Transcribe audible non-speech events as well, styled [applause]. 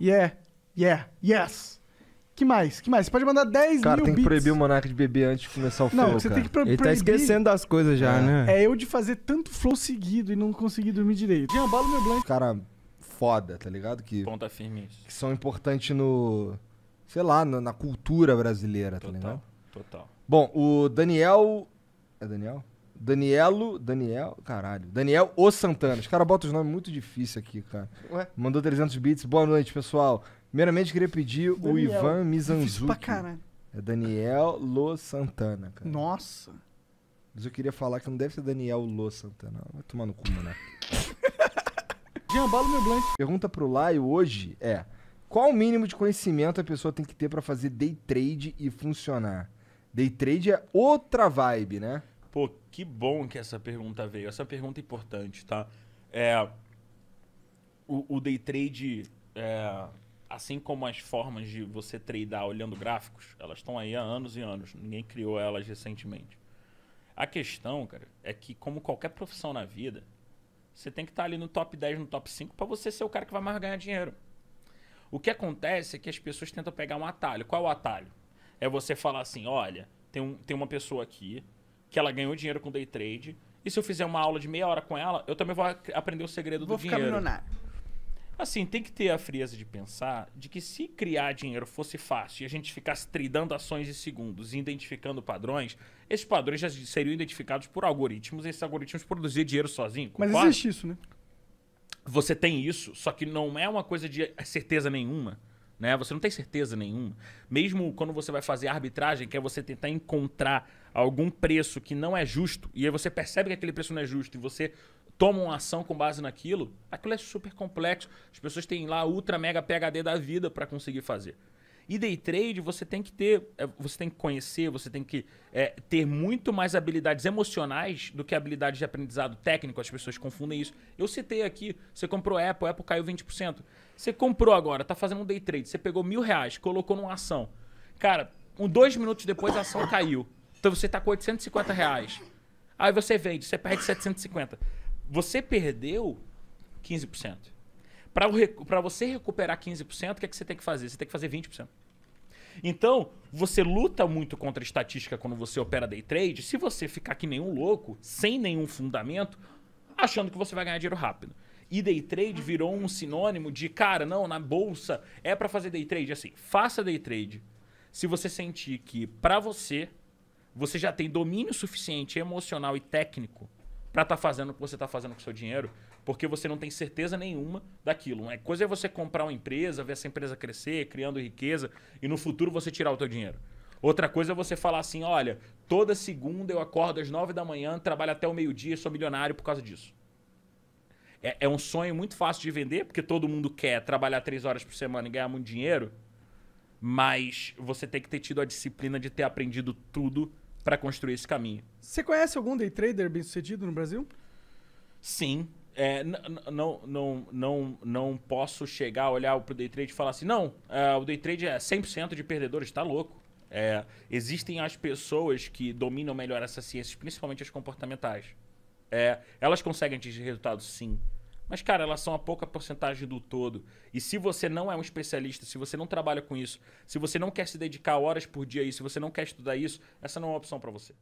Yeah, yeah, yes. Que mais? Que mais? Você pode mandar 10 cara, mil tem que proibir o Monark de beber antes de começar o flow, Não, você cara. tem que pro Ele tá proibir. tá esquecendo das coisas já, é. né? É eu de fazer tanto flow seguido e não conseguir dormir direito. Jean, bala meu blanco. Cara foda, tá ligado? Que, Ponta firme isso. Que são importantes no... Sei lá, na, na cultura brasileira, tá total, tá ligado? Total, total. Bom, o Daniel... É Daniel? Danielo. Daniel. Caralho. Daniel O Santana. Os caras botam os nomes muito difíceis aqui, cara. Ué? Mandou 300 bits. Boa noite, pessoal. Primeiramente, queria pedir Daniel. o Ivan Mizanzuki. Pra caralho. É Daniel Lo Santana, cara. Nossa. Mas eu queria falar que não deve ser Daniel Lo Santana. Vai tomar no cu, né? [laughs] Jambalo meu blank. Pergunta pro Laio hoje é: qual o mínimo de conhecimento a pessoa tem que ter para fazer day trade e funcionar? Day trade é outra vibe, né? Pô, que bom que essa pergunta veio. Essa pergunta é importante, tá? É, o, o day trade, é, assim como as formas de você tradear olhando gráficos, elas estão aí há anos e anos. Ninguém criou elas recentemente. A questão, cara, é que como qualquer profissão na vida, você tem que estar tá ali no top 10, no top 5 para você ser o cara que vai mais ganhar dinheiro. O que acontece é que as pessoas tentam pegar um atalho. Qual é o atalho? É você falar assim, olha, tem, um, tem uma pessoa aqui que ela ganhou dinheiro com day trade. E se eu fizer uma aula de meia hora com ela, eu também vou aprender o segredo vou do dinheiro. Vou ficar milionário. Assim, tem que ter a frieza de pensar de que se criar dinheiro fosse fácil e a gente ficasse tridando ações em segundos e identificando padrões, esses padrões já seriam identificados por algoritmos e esses algoritmos produziriam dinheiro sozinho. Mas existe isso, né? Você tem isso, só que não é uma coisa de certeza nenhuma né? Você não tem certeza nenhuma. Mesmo quando você vai fazer arbitragem, que é você tentar encontrar algum preço que não é justo, e aí você percebe que aquele preço não é justo e você toma uma ação com base naquilo, aquilo é super complexo. As pessoas têm lá ultra mega PhD da vida para conseguir fazer. E day trade, você tem que ter, eh, você tem que conhecer, você tem que é, ter muito mais habilidades emocionais do que habilidades de aprendizado técnico. As pessoas confundem isso. Eu citei aqui, você comprou Apple, Apple caiu 20%. Você comprou agora, tá fazendo um day trade, você pegou mil reais, colocou numa ação. Cara, um, dois minutos depois a ação caiu. Então você tá com 850 reais. Aí você vende, você perde 750. Você perdeu 15%. Para você recuperar 15%, o que, é que você tem que fazer? Você tem que fazer 20%. Então, você luta muito contra a estatística quando você opera day trade. Se você ficar que nenhum louco, sem nenhum fundamento, achando que você vai ganhar dinheiro rápido. E day trade virou um sinônimo de, cara, não, na bolsa é para fazer day trade. Assim, faça day trade se você sentir que para você, você já tem domínio suficiente emocional e técnico para estar tá fazendo o que você está fazendo com o seu dinheiro, porque você não tem certeza nenhuma daquilo. Uma coisa é você comprar uma empresa, ver essa empresa crescer, criando riqueza, e no futuro você tirar o seu dinheiro. Outra coisa é você falar assim, olha, toda segunda eu acordo às nove da manhã, trabalho até o meio-dia, sou milionário por causa disso. É, é um sonho muito fácil de vender, porque todo mundo quer trabalhar três horas por semana e ganhar muito dinheiro, mas você tem que ter tido a disciplina de ter aprendido tudo para construir esse caminho. Você conhece algum day trader bem sucedido no Brasil? Sim. É, não, não, não, não posso chegar, olhar para o day trade e falar assim: não, uh, o day trade é 100% de perdedores, está louco. É, existem as pessoas que dominam melhor essas ciências, principalmente as comportamentais. É, elas conseguem atingir resultados, sim. Mas, cara, elas são a pouca porcentagem do todo. E se você não é um especialista, se você não trabalha com isso, se você não quer se dedicar horas por dia a isso, se você não quer estudar isso, essa não é uma opção para você.